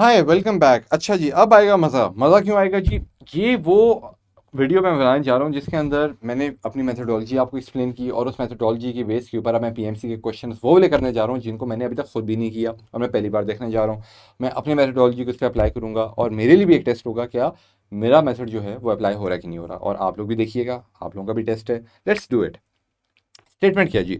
hi welcome back अच्छा जी अब आएगा मज़ा मज़ा क्यों आएगा जी ये वो वीडियो मैं बनाने जा रहा हूँ जिसके अंदर मैंने अपनी मेथडोलॉजी आपको एक्सप्लेन की और उस मेथडोलॉजी की बेस के ऊपर अब मैं पीएमसी के क्वेश्चंस वो ले करने जा रहा हूँ जिनको मैंने अभी तक खुद भी नहीं किया और मैं पहली बार देखने जा रहा हूँ मैं अपनी मेथडोलॉजी को उस पर अप्लाई करूँगा और मेरे लिए भी एक टेस्ट होगा क्या मेरा मैथड जो है वो अप्लाई हो रहा है कि नहीं हो रहा और आप लोग भी देखिएगा आप लोगों का भी टेस्ट है लेट्स डू इट स्टेटमेंट क्या जी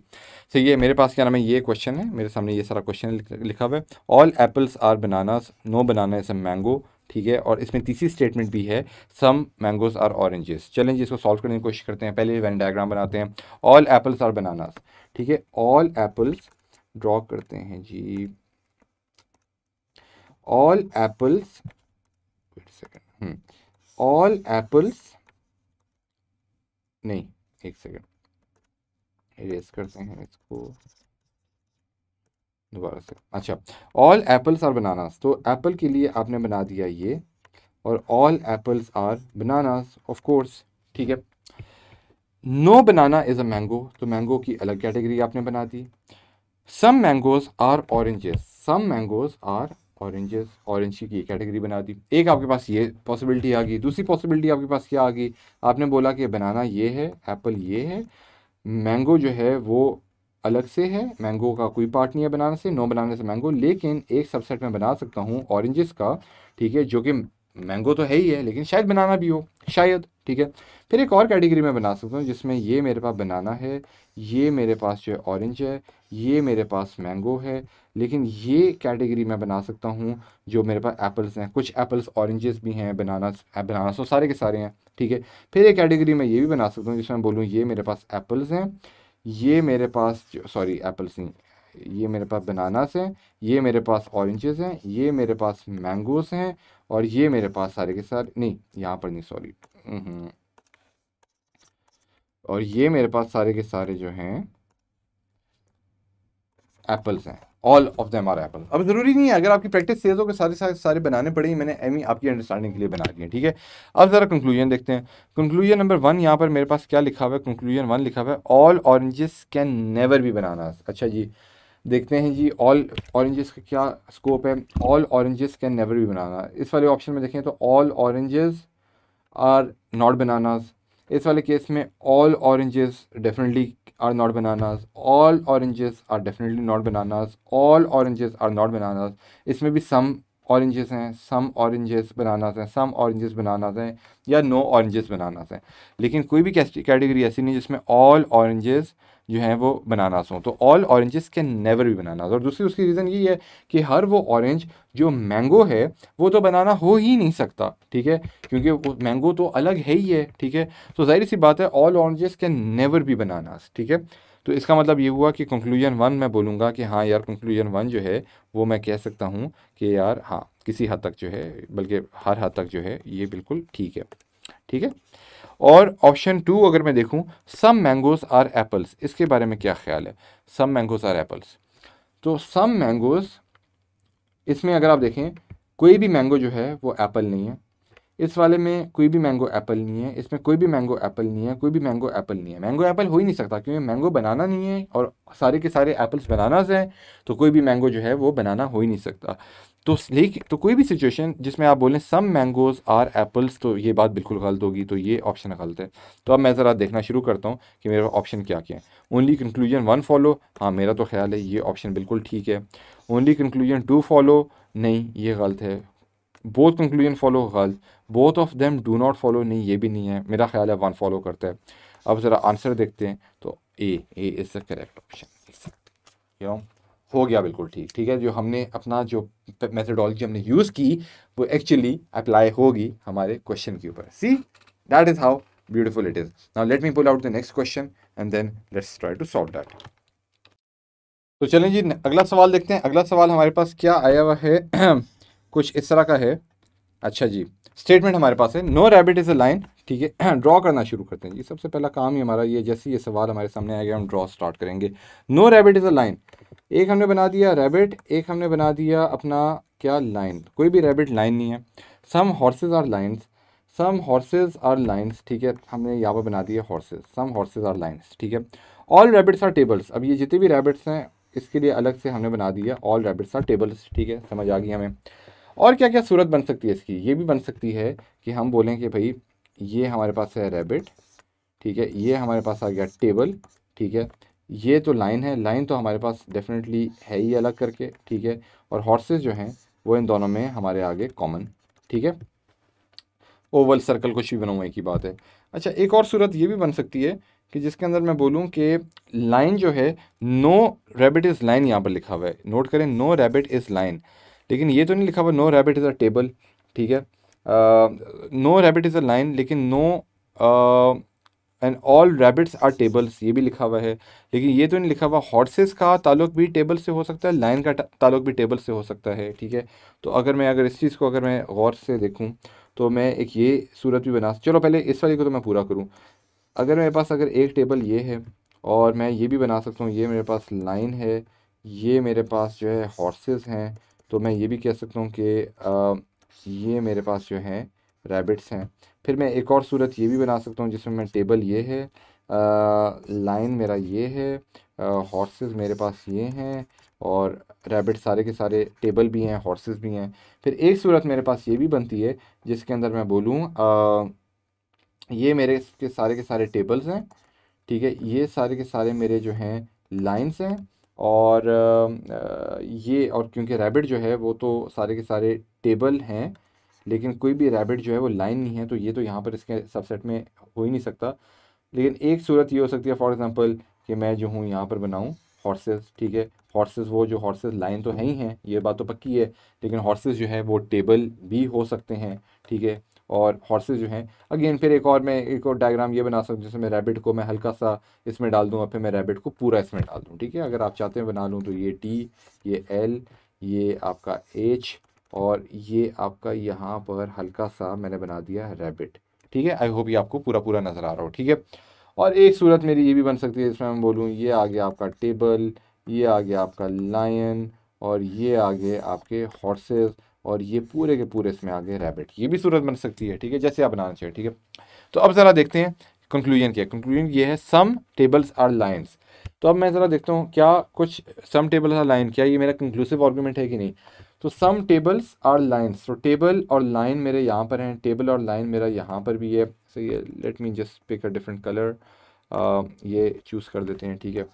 तो ये मेरे पास क्या नाम है ये क्वेश्चन है मेरे सामने ये सारा क्वेश्चन लिखा हुआ है all apples are bananas no banana is a mango ठीक है और इसमें तीसरी स्टेटमेंट भी है सम मैंगोज आर ऑरेंजेस चलें जी इसको सॉल्व करने की कोशिश करते हैं पहले वैन डायग्राम बनाते हैं ऑल एप्पल्स आर बनानास ठीक है ऑल एप्पल्स ड्रॉ करते हैं जी all apples second all apples नहीं एक सेकेंड इरेज करते हैं इसको दोबारा से अच्छा ऑल एप्पल्स आर बनानास तो एप्पल के लिए आपने बना दिया ये और all apples are bananas of course ठीक है no banana is a mango तो मैंगो की अलग कैटेगरी आपने बना दी some mangoes are oranges some mangoes are oranges orange की ये कैटेगरी बना दी एक आपके पास ये पॉसिबिलिटी आ गई दूसरी पॉसिबिलिटी आपके पास क्या आ गई आपने बोला कि बनाना ये है एप्पल ये है मैंगो जो है वो अलग से है मैंगो का कोई पार्ट नहीं है बनाने से नो बनाने से मैंगो लेकिन एक सबसेट में बना सकता हूँ ऑरेंजेस का ठीक है जो कि मैंगो तो है ही है लेकिन शायद बनाना भी हो शायद ठीक है फिर एक और कैटेगरी में बना सकता हूँ जिसमें ये मेरे पास बनाना है ये मेरे पास जो है ऑरेंज है ये मेरे पास मैंगो है लेकिन ये कैटेगरी मैं बना सकता हूँ जो मेरे पास एप्पल्स हैं कुछ एप्पल्स ऑरेंजेस भी हैं बनाना बनाना सो तो सारे के सारे हैं ठीक है फिर एक कैटेगरी मैं ये भी बना सकता हूँ जिसमें मैं बोलूँ ये मेरे पास एप्पल्स हैं ये मेरे पास सॉरी एप्पल्स नहीं ये मेरे पास बनानास हैं ये मेरे पास ऑरेंजेस हैं ये मेरे पास मैंगोस हैं और ये मेरे पास सारे के सारे नहीं यहाँ पर नहीं सॉरी और ये मेरे पास सारे के सारे जो हैं एप्पल्स हैं all of them are apple अब ज़रूरी नहीं है अगर आपकी प्रैक्टिस सेज हो के सारे सारे सारे बनाने पड़े मैंने एम आपकी अंडरस्टैंडिंग के लिए बना दिए ठीक है अब ज़रा कंक्लूजन देखते हैं कंक्लूजन नंबर वन यहाँ पर मेरे पास क्या लिखा हुआ है कंक्लूजन वन लिखा हुआ है ऑल ऑरेंजेस कैन नेवर भी बनाना अच्छा जी देखते हैं जी ऑल ऑरेंजेस का क्या स्कोप है ऑल ऑरेंजेस कैन नेवर भी बनाना इस वाले ऑप्शन में देखें तो all oranges are not bananas इस वाले केस में all oranges definitely are not bananas all oranges are definitely not bananas all oranges are not bananas इसमें भी सम ऑरेंजेस हैं सम ऑरेंजेस बनानाज हैं सम ऑरेंजेस बनानाज हैं या नो ऑरेंजेस बनानाज हैं लेकिन कोई भी कैटेगरी ऐसी नहीं जिसमें ऑल ऑरेंजेस जो हैं वो बनानास हों तो all oranges can never be bananas और दूसरी उसकी रीज़न ये है कि हर वो ऑरेंज जो मैंगो है वो तो बनाना हो ही नहीं सकता ठीक है क्योंकि मैंगो तो अलग है ही है ठीक है तो जाहिर सी बात है all oranges can never be bananas ठीक है तो इसका मतलब ये हुआ कि कंक्लूजन वन मैं बोलूँगा कि हाँ यार कंक्लूजन वन जो है वो मैं कह सकता हूँ कि यार हाँ किसी हद तक जो है बल्कि हर हद तक जो है ये बिल्कुल ठीक है ठीक है और ऑप्शन टू अगर मैं देखूँ सम मैंगोज आर एप्पल्स इसके बारे में क्या ख्याल है सम मैंगोज आर एप्पल्स तो सम मैंगोज इसमें अगर आप देखें कोई भी मैंगो जो है वो एप्पल नहीं है इस वाले में कोई भी मैंगो एप्पल नहीं है इसमें कोई भी मैंगो एप्पल नहीं है कोई भी मैंगो एप्पल नहीं है मैंगो एप्पल हो ही नहीं सकता क्योंकि मैंगो बनाना नहीं है और सारे के सारे एप्पल्स बनानाज हैं तो कोई भी मैंगो जो है वो बनाना हो ही नहीं सकता तो लेकिन तो कोई भी सिचुएशन जिसमें आप बोलें सम मैंगोज आर एप्पल्स तो ये बात बिल्कुल गलत होगी तो ये ऑप्शन गलत है तो अब मैं ज़रा देखना शुरू करता हूँ कि मेरा ऑप्शन क्या क्या है ओनली कंक्लूजन वन फॉलो हाँ मेरा तो ख्याल है ये ऑप्शन बिल्कुल ठीक है ओनली कंक्लूजन टू फॉलो नहीं ये गलत है बोथ कंक्लूजन फॉलो गलत both of them do not follow नहीं ये भी नहीं है मेरा ख्याल है वन फॉलो करता है अब ज़रा आंसर देखते हैं तो A A is the correct option क्यों हो गया बिल्कुल ठीक ठीक है जो हमने अपना जो मेथडोलॉजी हमने यूज़ की वो एक्चुअली अप्लाई होगी हमारे क्वेश्चन के ऊपर see that is how beautiful it is now let me pull out the next question and then let's try to solve that तो चलें जी अगला सवाल देखते हैं अगला सवाल हमारे पास क्या आया हुआ है कुछ इस तरह का है अच्छा जी स्टेटमेंट हमारे पास है no rabbit is a lion ठीक है ड्रॉ करना शुरू करते हैं जी सबसे पहला काम ही हमारा ये जैसे ये सवाल हमारे सामने आएगा हम ड्रॉ स्टार्ट करेंगे no rabbit is a lion एक हमने बना दिया रैबिट एक हमने बना दिया अपना क्या लाइन कोई भी रैबिट लाइन नहीं है some horses are lions some horses are lions ठीक है हमने यहाँ पर बना दिया horses some horses are lions ठीक है ऑल रैबिट्स आर टेबल्स अब ये जितने भी रैबिट्स हैं इसके लिए अलग से हमने बना दिया ऑल रैबिट्स आर टेबल्स ठीक है समझ आ गई हमें और क्या क्या सूरत बन सकती है इसकी ये भी बन सकती है कि हम बोलें कि भाई ये हमारे पास है रैबिट ठीक है ये हमारे पास आ गया टेबल ठीक है ये जो तो लाइन है लाइन तो हमारे पास डेफिनेटली है ही अलग करके ठीक है और हॉर्सेज जो हैं वो इन दोनों में हमारे आगे कॉमन ठीक है ओवल सर्कल कुछ भी एक ही बात है अच्छा एक और सूरत ये भी बन सकती है कि जिसके अंदर मैं बोलूँ कि लाइन जो है नो रैबिट इज़ लाइन यहाँ पर लिखा हुआ है नोट करें नो रैबिट इज़ लाइन लेकिन ये तो नहीं लिखा हुआ no rabbit is a table ठीक है no rabbit is a lion लेकिन no and all rabbits are tables ये भी लिखा हुआ है लेकिन ये तो नहीं लिखा हुआ हॉर्सेस का ताल्लुक भी टेबल से हो सकता है लाइन का ताल्लुक भी टेबल से हो सकता है ठीक है तो अगर मैं अगर इस चीज़ को अगर मैं गौर से देखूँ तो मैं एक ये सूरत भी बना चलो पहले इस वाले को तो मैं पूरा करूँ अगर मेरे पास अगर एक टेबल ये है और मैं ये भी बना सकता हूँ ये मेरे पास लाइन है ये मेरे पास जो है हॉर्सेस हैं तो मैं ये भी कह सकता हूँ कि ये मेरे पास जो हैं रैबिट्स हैं फिर मैं एक और सूरत ये भी बना सकता हूँ जिसमें मैं टेबल ये है लाइन मेरा ये है हॉर्सेस मेरे पास ये हैं और रैबिट सारे के सारे टेबल भी हैं हॉर्सेस भी हैं फिर एक सूरत मेरे पास ये भी बनती है जिसके अंदर मैं बोलूँ ये मेरे के सारे के सारे टेबल्स हैं ठीक है ये सारे के सारे मेरे जो हैं लाइन्स हैं और ये और क्योंकि रैबिट जो है वो तो सारे के सारे टेबल हैं लेकिन कोई भी रैबिट जो है वो लाइन नहीं है तो ये तो यहाँ पर इसके सबसेट में हो ही नहीं सकता लेकिन एक सूरत ये हो सकती है फॉर एग्ज़ाम्पल कि मैं जो हूँ यहाँ पर बनाऊँ हॉर्सेस ठीक है हॉर्सेस वो जो हॉर्सेस लाइन तो है ही हैं ये बात तो पक्की है लेकिन हॉर्सेस जो है वो टेबल भी हो सकते हैं ठीक है और हॉर्सेज जो हैं अगेन फिर एक और मैं एक और डायग्राम ये बना सकूँ जैसे मैं रैबिट को मैं हल्का सा इसमें डाल दूँ और फिर मैं रैबिट को पूरा इसमें डाल दूँ ठीक है अगर आप चाहते हैं बना लूँ तो ये टी ये एल ये आपका एच और ये आपका यहाँ पर हल्का सा मैंने बना दिया रैबिट ठीक है आई होप ये आपको पूरा पूरा नज़र आ रहा हो ठीक है और एक सूरत मेरी ये भी बन सकती है इसमें मैं बोलूँ ये आ गया आपका टेबल ये आ गया आपका लायन और ये आ गए आपके हॉर्सेस और ये पूरे के पूरे इसमें आ गए रैबिट ये भी सूरत बन सकती है ठीक है जैसे आप बनाना चाहिए ठीक है तो अब ज़रा देखते हैं कंक्लूजन क्या कंक्लूजन ये है सम टेबल्स आर लाइन्स तो अब मैं ज़रा देखता हूँ क्या कुछ सम टेबल्स आर लाइन क्या ये मेरा कंक्लूसिव आर्ग्यूमेंट है कि नहीं तो सम टेबल्स और लाइन्स तो टेबल और लाइन मेरे यहाँ पर हैं टेबल और लाइन मेरा यहाँ पर भी है सही है let me just pick a different colour ये चूज़ uh, कर देते हैं ठीक है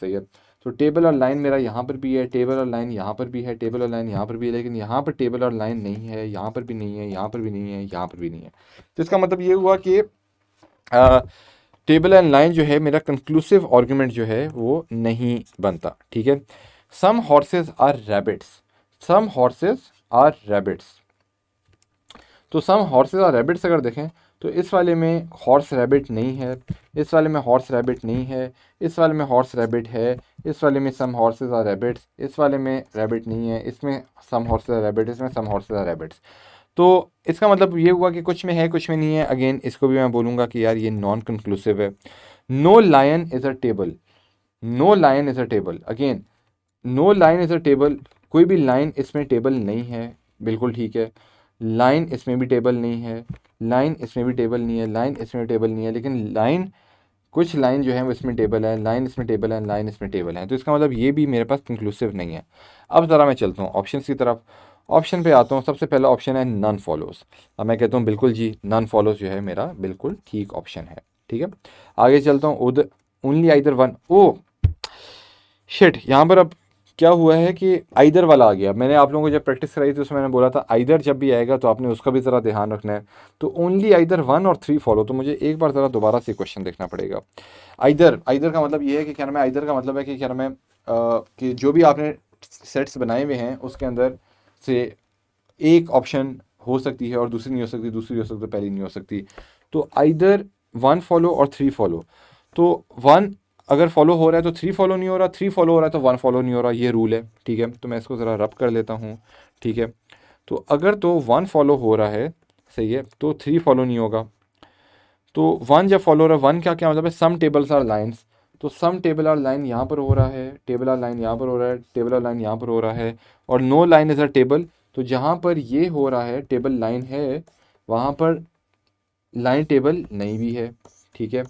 सही है तो टेबल और लाइन मेरा यहाँ पर भी है टेबल और लाइन यहाँ पर भी है टेबल और लाइन यहाँ पर भी है लेकिन यहाँ पर टेबल और लाइन नहीं है यहाँ पर भी नहीं है यहाँ पर भी नहीं है यहाँ पर भी नहीं है तो इसका मतलब ये हुआ कि टेबल एंड लाइन जो है मेरा कंक्लूसिव आर्ग्यूमेंट जो है वो नहीं बनता ठीक है some horses are rabbits some horses are rabbits तो सम हॉर्सेज आर रेबिट्स अगर देखें तो इस वाले में हॉर्स रैबिट नहीं है इस वाले में हॉर्स रैबिट नहीं है इस वाले में हॉर्स रैबिट है इस वाले में सम हॉर्सेज आर रैबिट्स इस वाले में रैबिट नहीं है इसमें सम हॉर्सेस आर रैबिट इसमें सम हॉर्सेज आर रैबिट्स तो इसका मतलब ये हुआ कि कुछ में है कुछ में नहीं है अगेन इसको भी मैं बोलूँगा कि यार ये नॉन कंक्लूसिव है no lion is a table no lion is a table again no lion is a table कोई भी लाइन इसमें टेबल नहीं है बिल्कुल ठीक है लाइन इसमें भी टेबल नहीं है लाइन इसमें भी टेबल नहीं है लाइन इसमें टेबल नहीं है लेकिन लाइन कुछ लाइन जो है वो इसमें टेबल है लाइन इसमें टेबल है लाइन इसमें टेबल है तो इसका मतलब ये भी मेरे पास कंक्लूसिव नहीं है अब ज़रा मैं चलता हूँ ऑप्शन की तरफ ऑप्शन पे आता हूँ सबसे पहला ऑप्शन है नॉन फॉलोज अब मैं कहता हूँ बिल्कुल जी नॉन फॉलोज जो है मेरा बिल्कुल ठीक ऑप्शन है ठीक है आगे चलता हूँ उद only either one oh shit यहाँ पर अब क्या हुआ है कि आइदर वाला आ गया मैंने आप लोगों को जब प्रैक्टिस कराई थी उसमें मैंने बोला था आइदर जब भी आएगा तो आपने उसका भी ज़रा ध्यान रखना है तो ओनली आइदर वन और थ्री फॉलो तो मुझे एक बार ज़रा दोबारा से क्वेश्चन देखना पड़ेगा आइदर आइदर का मतलब ये है कि क्या नाम है आइदर का मतलब है कि क्या नाम है कि जो भी आपने सेट्स बनाए हुए हैं उसके अंदर से एक ऑप्शन हो सकती है और दूसरी नहीं हो सकती दूसरी हो सकती पहली नहीं हो सकती तो आइदर वन फॉलो और थ्री फॉलो तो वन अगर फॉलो हो रहा है तो थ्री फॉलो नहीं हो रहा थ्री फॉलो हो रहा है तो वन फॉलो नहीं हो रहा ये रूल है ठीक है तो मैं इसको ज़रा रब कर लेता हूँ ठीक है तो अगर तो वन फॉलो हो रहा है सही है तो थ्री फॉलो नहीं होगा तो वन जब फॉलो हो रहा है वन क्या क्या मतलब है सम टेबल्स आर लाइन्स तो सम टेबल आर लाइन यहाँ पर हो रहा है टेबल आर लाइन यहाँ पर हो रहा है टेबल आर लाइन यहाँ पर हो रहा है और no lion is a table तो जहाँ पर ये हो रहा है टेबल लाइन है वहाँ पर लाइन टेबल नहीं भी है ठीक है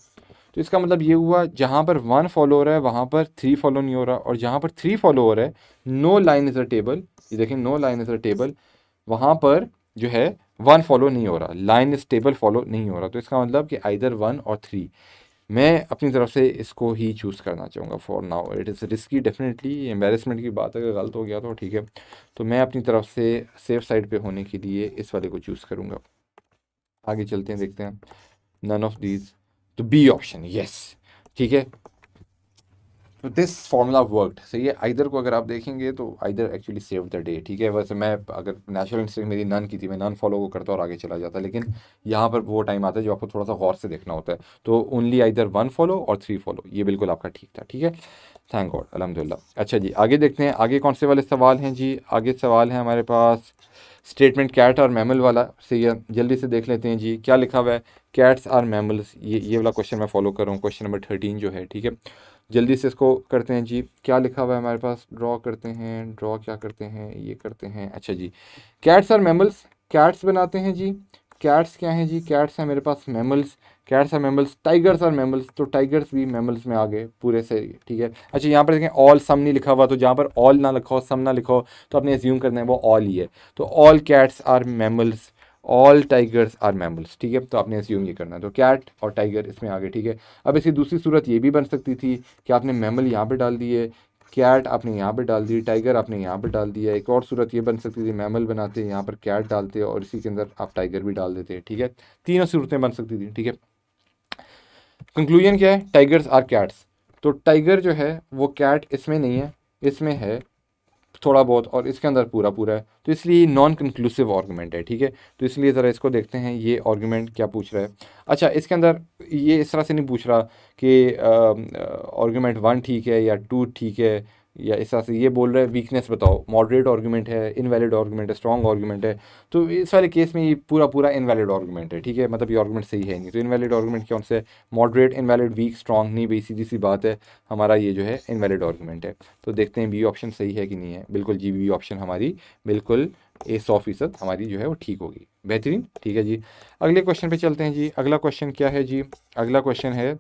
तो इसका मतलब ये हुआ जहाँ पर वन फॉलो हो रहा है वहाँ पर थ्री फॉलो नहीं हो रहा और जहाँ पर थ्री फॉलो हो रहा है no lion is a table ये देखें no lion is a table वहाँ पर जो है वन फॉलो नहीं हो रहा लाइन इज टेबल फॉलो नहीं हो रहा तो इसका मतलब कि आइदर वन और थ्री मैं अपनी तरफ से इसको ही चूज़ करना चाहूँगा for now it is risky definitely embarrassment की बात अगर गलत हो गया तो ठीक है तो मैं अपनी तरफ से सेफ साइड पे होने के लिए इस वाले को चूज़ करूँगा आगे चलते हैं देखते हैं नन ऑफ दीज तो बी ऑप्शन यस ठीक है तो दिस फॉर्मूला वर्कड सही है आइदर को अगर आप देखेंगे तो either actually save the day ठीक है वैसे मैं अगर नेचुरल इंस्टिंग मेरी नन की थी मैं नन फॉलो को करता और आगे चला जाता लेकिन यहाँ पर वो टाइम आता है जो आपको थोड़ा सा गौर से देखना होता है तो ओनली आइदर वन फॉलो और थ्री फॉलो ये बिल्कुल आपका ठीक था ठीक है थैंक गॉड अलहमदिल्ला अच्छा जी आगे देखते हैं आगे कौन से वाले सवाल हैं जी आगे सवाल हैं हमारे पास स्टेटमेंट कैट और मैमल वाला सही है जल्दी से देख लेते हैं जी क्या लिखा हुआ है कैट्स आर मैमल्स ये ये वाला क्वेश्चन मैं फॉलो कर रहा हूँ क्वेश्चन नंबर थर्टीन जो है ठीक है जल्दी से इसको करते हैं जी क्या लिखा हुआ है हमारे पास ड्रॉ करते हैं ड्रॉ क्या करते हैं ये करते हैं अच्छा जी कैट्स आर मैमल्स कैट्स बनाते हैं जी कैट्स क्या हैं जी कैट्स हैं मेरे पास mammals cats are mammals tigers are mammals तो टाइगर्स भी मेमल्स में आ गए पूरे से ठीक है अच्छा यहाँ पर देखें ऑल सम नहीं लिखा हुआ तो जहाँ पर ऑल ना लिखा हो सम ना लिखा हो तो आपने एज्यूम करना है वो ऑल ही है तो all cats are mammals all tigers are mammals ठीक है तो आपने एज्यूम ये करना है तो कैट और टाइगर इसमें आ गए ठीक है अब इसकी दूसरी सूरत ये भी बन सकती थी कि आपने मेमल यहाँ पर डाल दिए कैट आपने यहाँ पर डाल दी टाइगर आपने यहाँ पर डाल दिया एक और सूरत ये बन सकती थी मैमल बनाते यहाँ पर कैट डालते और इसी के अंदर आप टाइगर भी डाल देते ठीक है तीनों सूरतें बन सकती थी ठीक है कंक्लूजन क्या है टाइगर्स आर कैट्स तो टाइगर जो है वो कैट इसमें नहीं है इसमें है थोड़ा बहुत और इसके अंदर पूरा पूरा है तो इसलिए नॉन कंक्लूसिव आर्गूमेंट है ठीक है तो इसलिए ज़रा इसको देखते हैं ये आर्गूमेंट क्या पूछ रहा है अच्छा इसके अंदर ये इस तरह से नहीं पूछ रहा कि आर्गूमेंट वन ठीक है या टू ठीक है या इस तरह से ये बोल रहा है वीकनेस बताओ मॉडरेट आर्गूमेंट है इनवैलिड आर्गूमेंट है स्ट्रॉन्ग आर्गूमेंट है तो इस वाले केस में ये पूरा पूरा इनवैलिड आर्गूमेंट है ठीक है मतलब ये आर्गूमेंट सही है नहीं तो इनवैलिड आर्गूमेंट कौन से मॉडरेट इनवैलिड वीक स्ट्रॉन्ग नहीं भाई सीधी सी बात है हमारा ये जो है इनवैलिड आर्गूमेंट है तो देखते हैं बी ऑप्शन सही है कि नहीं है बिल्कुल जी बी ऑप्शन हमारी बिल्कुल ए सौ फीसद हमारी जो है वो ठीक होगी बेहतरीन ठीक है जी अगले क्वेश्चन पर चलते हैं जी अगला क्वेश्चन क्या है जी अगला क्वेश्चन है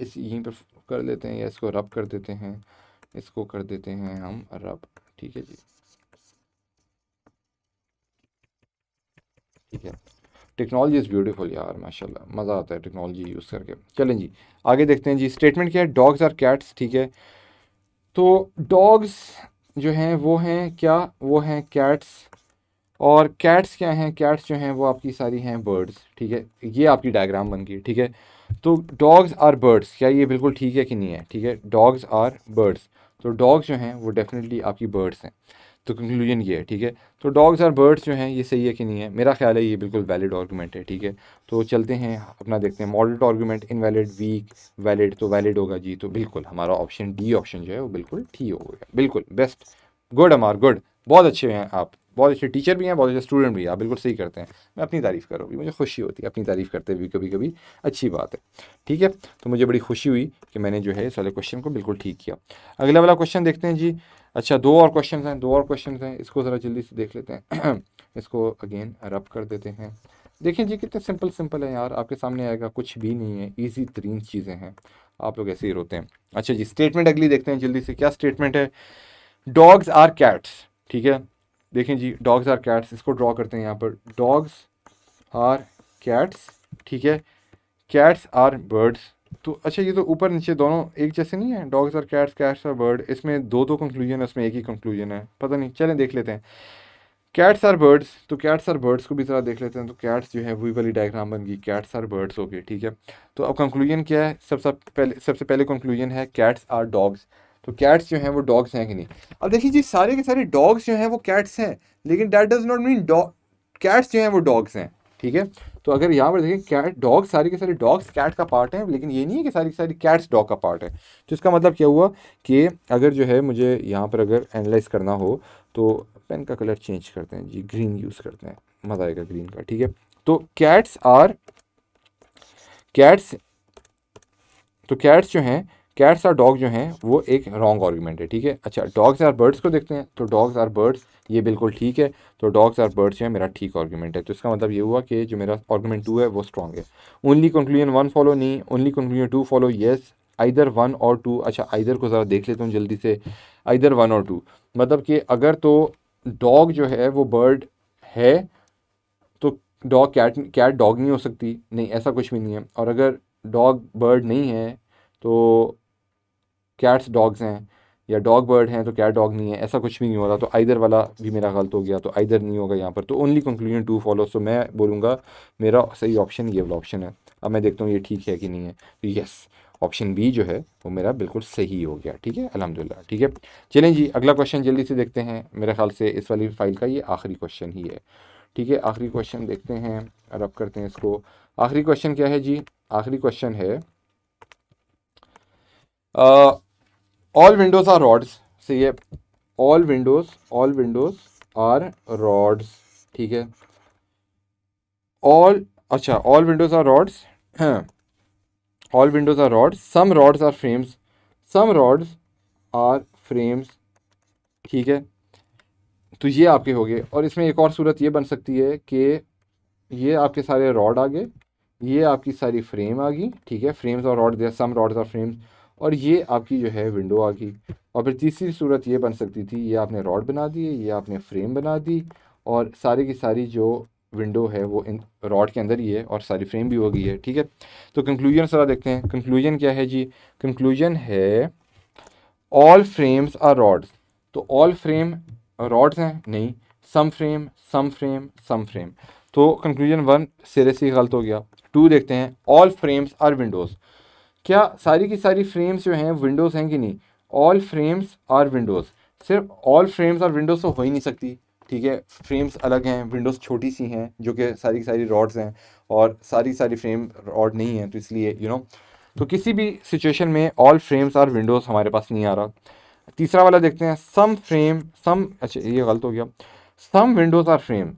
इस यहीं पर कर लेते हैं या इसको रब कर देते हैं इसको कर देते हैं हम रब ठीक है जी ठीक है टेक्नोलॉजी इज़ ब्यूटीफुल यार माशाल्लाह मज़ा आता है टेक्नोलॉजी यूज़ करके चलें जी आगे देखते हैं जी स्टेटमेंट क्या है डॉग्स आर कैट्स ठीक है तो डॉग्स जो हैं वो हैं क्या वो हैं कैट्स और कैट्स क्या हैं कैट्स जो हैं वो आपकी सारी हैं बर्ड्स ठीक है ये आपकी डायग्राम बन गई ठीक है तो डॉग्स आर बर्ड्स क्या ये बिल्कुल ठीक है कि नहीं है ठीक है डॉग्स आर बर्ड्स तो डॉग्स जो हैं वो डेफिनेटली आपकी बर्ड्स हैं तो कंक्लूजन ये है ठीक है तो डॉग्स आर बर्ड्स जो हैं ये सही है कि नहीं है मेरा ख्याल है ये बिल्कुल वैलिड आर्गूमेंट है ठीक है तो चलते हैं अपना देखते हैं model argument invalid weak valid तो वैलिड होगा जी तो बिल्कुल हमारा ऑप्शन डी ऑप्शन जो है वो बिल्कुल ठीक होगा बिल्कुल बेस्ट गुड अमार गुड बहुत अच्छे हैं आप बहुत अच्छे टीचर भी हैं बहुत अच्छे स्टूडेंट भी हैं आप बिल्कुल सही करते हैं मैं अपनी तारीफ़ करूँगी मुझे खुशी होती है अपनी तारीफ़ करते हुए कभी कभी अच्छी बात है ठीक है तो मुझे बड़ी खुशी हुई कि मैंने जो है इस वाले क्वेश्चन को बिल्कुल ठीक किया अगला वाला क्वेश्चन देखते हैं जी अच्छा दो और क्वेश्चन हैं दो और क्वेश्चन हैं इसको ज़रा जल्दी से देख लेते हैं इसको अगेन रब कर देते हैं देखें जी कितने सिंपल सिंपल है यार आपके सामने आएगा कुछ भी नहीं है ईजी तरीन चीज़ें हैं आप लोग ऐसे ही रोते हैं अच्छा जी स्टेटमेंट अगली देखते हैं जल्दी से क्या स्टेटमेंट है डॉग्स आर कैट्स ठीक है देखें जी डॉग्स आर कैट्स इसको ड्रॉ करते हैं यहाँ पर डॉग्स आर कैट्स ठीक है कैट्स आर बर्ड्स तो अच्छा ये तो ऊपर नीचे दोनों एक जैसे नहीं है dogs are cats cats are bird इसमें दो दो कंक्लूजन है उसमें एक ही कंक्लूजन है पता नहीं चलें देख लेते हैं कैट्स आर बर्ड्स तो कैट्स आर बर्ड्स को भी ज़रा देख लेते हैं तो कैट्स जो है वही वाली डायग्राम बन गई कैट्स आर बर्ड्स हो ठीक है तो अब कंक्लूजन क्या है सबसे सब पहले सबसे पहले कंक्लूजन है कैट्स आर डॉग्स तो कैट्स जो हैं वो डॉग्स हैं कि नहीं अब देखिए जी सारे के सारे डॉग्स जो हैं वो कैट्स हैं लेकिन that does not mean dog cats जो हैं वो डॉग्स हैं ठीक है तो अगर यहाँ पर देखें कैट डॉग्स सारे के सारे डॉग्स कैट का पार्ट हैं लेकिन ये नहीं है कि सारी की सारी कैट्स डॉग का पार्ट है तो इसका मतलब क्या हुआ कि अगर जो है मुझे यहाँ पर अगर एनालाइज करना हो तो पेन का कलर चेंज करते हैं जी ग्रीन यूज़ करते हैं मज़ा आएगा ग्रीन का ठीक है तो कैट्स आर कैट्स तो कैट्स जो हैं कैट्स और डॉग जो हैं वो एक रॉन्ग आर्ग्यूमेंट है ठीक है अच्छा डॉग्स आर बर्ड्स को देखते हैं तो डॉग्स आर बर्ड्स ये बिल्कुल ठीक है तो डॉग्स आर बर्ड्स जो है मेरा ठीक आर्ग्यूमेंट है तो इसका मतलब ये हुआ कि जो मेरा आर्ग्यूमेंट टू है वो स्ट्रॉन्ग है ओनली कंक्लूजन वन फॉलो नहीं only conclusion two follow yes either one और टू अच्छा आइधर को ज़रा देख लेता हूँ जल्दी से आइधर वन और टू मतलब कि अगर तो डॉग जो है वो बर्ड है तो डॉग कैट कैट डॉग नहीं हो सकती नहीं ऐसा कुछ भी नहीं है और अगर डॉग बर्ड नहीं है तो कैट्स डॉग्स हैं या डॉग बर्ड हैं तो कैट डॉग नहीं है ऐसा कुछ भी नहीं हो रहा तो आइधर वाला भी मेरा गलत हो गया तो आइधर नहीं होगा यहाँ पर तो only conclusion two follow so मैं बोलूँगा मेरा सही ऑप्शन ये वाला ऑप्शन है अब मैं देखता हूँ ये ठीक है कि नहीं है तो येस ऑप्शन बी जो है वो मेरा बिल्कुल सही हो गया ठीक है अलहमदिल्ला ठीक है चलें जी अगला क्वेश्चन जल्दी से देखते हैं मेरे ख्याल से इस वाली फाइल का ये आखिरी क्वेश्चन ही है ठीक है आखिरी क्वेश्चन देखते हैं रब करते हैं इसको आखिरी क्वेश्चन क्या है जी आखिरी क्वेश्चन है ऑल विंडोज आर रॉड्स सही है all windows all windows are rods ठीक है ऑल अच्छा all windows are rods all windows are rods some rods are frames some rods are frames ठीक है तो ये आपके हो गए और इसमें एक और सूरत ये बन सकती है कि ये आपके सारे रॉड आ गए ये आपकी सारी फ्रेम आ गई ठीक है फ्रेम्स और रॉड्स सम रॉड्स और फ्रेम्स और ये आपकी जो है विंडो आ गई और फिर तीसरी सूरत ये बन सकती थी ये आपने रॉड बना दी ये आपने फ्रेम बना दी और सारी की सारी जो विंडो है वो इन रॉड के अंदर ही है और सारी फ्रेम भी हो गई है ठीक है तो कंक्लूजन सारा देखते हैं कंक्लूजन क्या है जी कंक्लूजन है ऑल फ्रेम्स आर रॉड्स तो ऑल फ्रेम रॉड्स हैं नहीं some frame some frame some frame तो कंक्लूजन वन सिरे से गलत हो गया टू देखते हैं ऑल फ्रेम्स आर विंडोज़ क्या सारी की सारी फ्रेम्स जो हैं विंडोज़ हैं कि नहीं ऑल फ्रेम्स आर विंडोज़ सिर्फ ऑल फ्रेम्स और विंडोज़ तो हो ही नहीं सकती ठीक है फ्रेम्स अलग हैं विंडोज़ छोटी सी हैं जो कि सारी की सारी रॉड्स हैं और सारी की सारी फ्रेम रॉड नहीं है तो इसलिए यू नो तो किसी भी सिचुएशन में ऑल फ्रेम्स और विंडोज़ हमारे पास नहीं आ रहा तीसरा वाला देखते हैं सम फ्रेम सम अच्छा ये गलत हो गया some windows are frame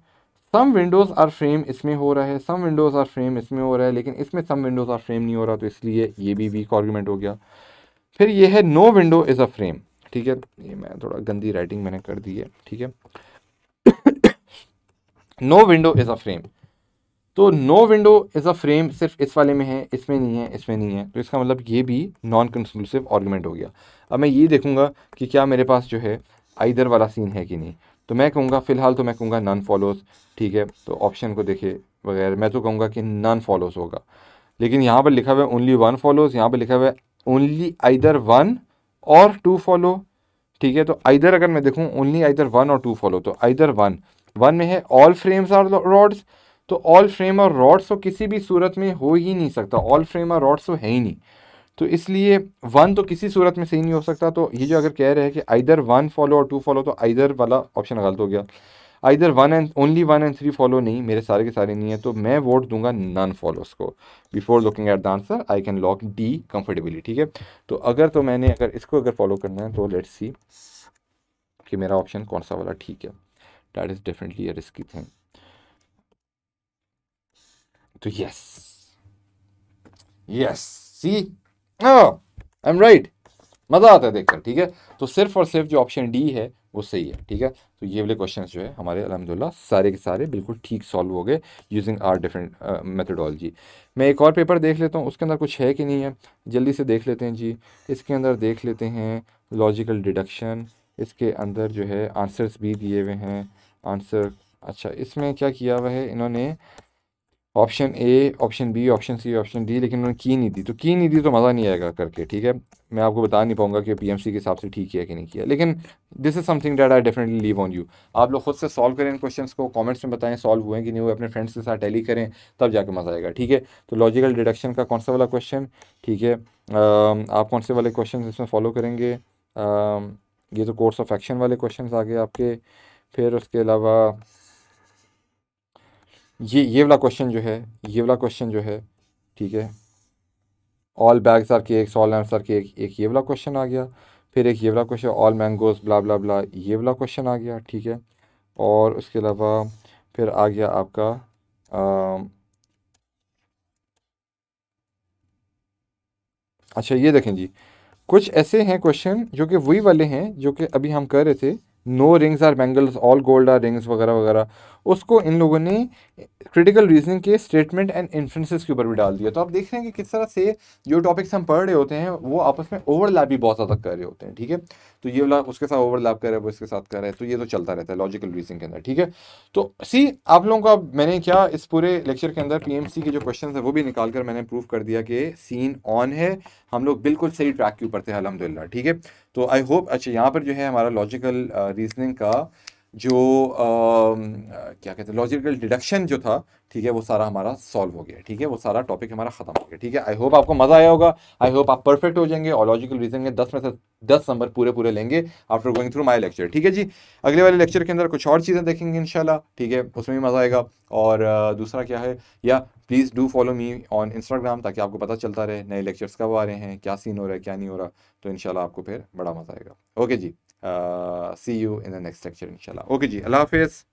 some windows are frame इसमें हो रहा है सम विंडोज़ आर फ्रेम इसमें हो रहा है लेकिन इसमें सम विंडोज़ आर फ्रेम नहीं हो रहा तो इसलिए ये भी वीक आर्ग्यूमेंट हो गया फिर ये है no window is a frame ठीक है ये मैं थोड़ा गंदी राइटिंग मैंने कर दी है ठीक है no window is a frame तो no window is a frame सिर्फ इस वाले में है इसमें नहीं है इसमें नहीं है तो इसका मतलब ये भी नॉन कंक्लूसिव आर्ग्यूमेंट हो गया अब मैं ये देखूंगा कि क्या मेरे पास जो है आइदर वाला सीन है कि नहीं तो मैं कहूँगा फ़िलहाल तो मैं कहूँगा नन फॉलोज ठीक है तो ऑप्शन को देखिए वगैरह मैं तो कहूँगा कि नन फॉलोज होगा लेकिन यहाँ पर लिखा हुआ है ओनली वन फॉलोस यहाँ पर लिखा हुआ है ओनली आइदर वन और टू फॉलो ठीक है तो आइदर अगर मैं देखूँ ओनली आइदर वन और टू फॉलो तो आइदर वन वन में है ऑल फ्रेम्स तो और रॉड्स तो ऑल फ्रेम और रॉड्स तो किसी भी सूरत में हो ही नहीं सकता ऑल फ्रेम और रॉड्स तो है ही नहीं तो इसलिए वन तो किसी सूरत में सही नहीं हो सकता तो ये जो अगर कह रहे हैं कि आइधर वन फॉलो और टू फॉलो तो आइधर वाला ऑप्शन गलत हो गया either one and only one and three follow नहीं मेरे सारे के सारे नहीं है तो मैं वोट दूंगा नॉन फॉलोस को before looking at the answer I can lock D comfortably ठीक है तो अगर तो मैंने अगर इसको अगर फॉलो करना है तो लेट्स सी कि मेरा ऑप्शन कौन सा वाला ठीक है that is definitely risky thing तो yes yes see I am right मज़ा आता है देखकर ठीक है तो सिर्फ और सिर्फ जो ऑप्शन डी है वो सही है ठीक है तो ये वाले क्वेश्चन जो है हमारे अलहमदिल्ला सारे के सारे बिल्कुल ठीक सॉल्व हो गए यूजिंग आर डिफरेंट मेथडोलॉजी मैं एक और पेपर देख लेता हूँ उसके अंदर कुछ है कि नहीं है जल्दी से देख लेते हैं जी इसके अंदर देख लेते हैं लॉजिकल डिडक्शन इसके अंदर जो है आंसर्स भी दिए हुए हैं आंसर अच्छा इसमें क्या किया हुआ है इन्होंने option A option B option C option D लेकिन उन्होंने की नहीं दी तो की नहीं दी तो मज़ा नहीं आएगा करके ठीक है मैं आपको बता नहीं पाऊंगा कि पीएमसी के हिसाब से ठीक किया कि नहीं किया लेकिन this is something that I definitely leave on you आप लोग खुद से सॉल्व करें इन क्वेश्चंस को कमेंट्स में बताएं सॉल्व हुए कि नहीं हुए अपने फ्रेंड्स के साथ टैली करें तब जाकर मज़ा आएगा ठीक है तो लॉजिकल डिडक्शन का कौन सा वाला क्वेश्चन ठीक है आप कौन से वाले क्वेश्चन इसमें फॉलो करेंगे ये तो कोर्स ऑफ एक्शन वाले क्वेश्चन आ गए आपके फिर उसके अलावा ये ये वाला क्वेश्चन जो है ये वाला क्वेश्चन जो है ठीक है all bags are cakes all lambs are cake एक ये वाला क्वेश्चन आ गया फिर एक ये वाला question all mangoes blah blah blah ये वाला क्वेश्चन आ गया ठीक है और उसके अलावा फिर आ गया आपका आ, अच्छा ये देखें जी कुछ ऐसे हैं क्वेश्चन जो कि वही वाले हैं जो कि अभी हम कर रहे थे no rings are bangles all gold are rings वगैरह वगैरह उसको इन लोगों ने क्रिटिकल रीजनिंग के स्टेटमेंट एंड इन्फ्रेंसेस के ऊपर भी डाल दिया तो आप देख रहे हैं कि किस तरह से जो टॉपिक्स हम पढ़ रहे होते हैं वो आपस में ओवरलैप भी बहुत ज़्यादा कर रहे होते हैं ठीक है तो ये वाला उसके साथ ओवरलैप कर रहे हैं वो इसके साथ कर रहे हैं तो ये तो चलता रहता है लॉजिकल रीजनिंग के अंदर ठीक है तो सी आप लोगों का मैंने क्या इस पूरे लेक्चर के अंदर पी के जो क्वेश्चन है वो भी निकाल कर मैंने प्रूव कर दिया कि सीन ऑन है हम लोग बिल्कुल सही ट्रैक के ऊपर थे अलहमदिल्ला ठीक है तो आई होप अच्छा यहाँ पर जो है हमारा लॉजिकल रीजनिंग uh, का जो आ, क्या कहते हैं लॉजिकल डिडक्शन जो था ठीक है वो सारा हमारा सॉल्व हो गया ठीक है वो सारा टॉपिक हमारा खत्म हो गया ठीक है आई होप आपको मजा आया होगा आई होप आप परफेक्ट हो जाएंगे और लॉजिकल रीजन के दस में से दस नंबर पूरे पूरे लेंगे after going through my lecture ठीक है जी अगले वाले लेक्चर के अंदर कुछ और चीज़ें देखेंगे इनशाला ठीक है उसमें भी मज़ा आएगा और दूसरा क्या है या please do follow me on Instagram ताकि आपको पता चलता रहे नए लेक्चर्स कब आ रहे हैं क्या सीन हो रहा है क्या नहीं हो रहा तो इनशाला आपको फिर बड़ा मज़ा आएगा ओके जी Uh, see you in the next lecture inshallah okay ji allah hafiz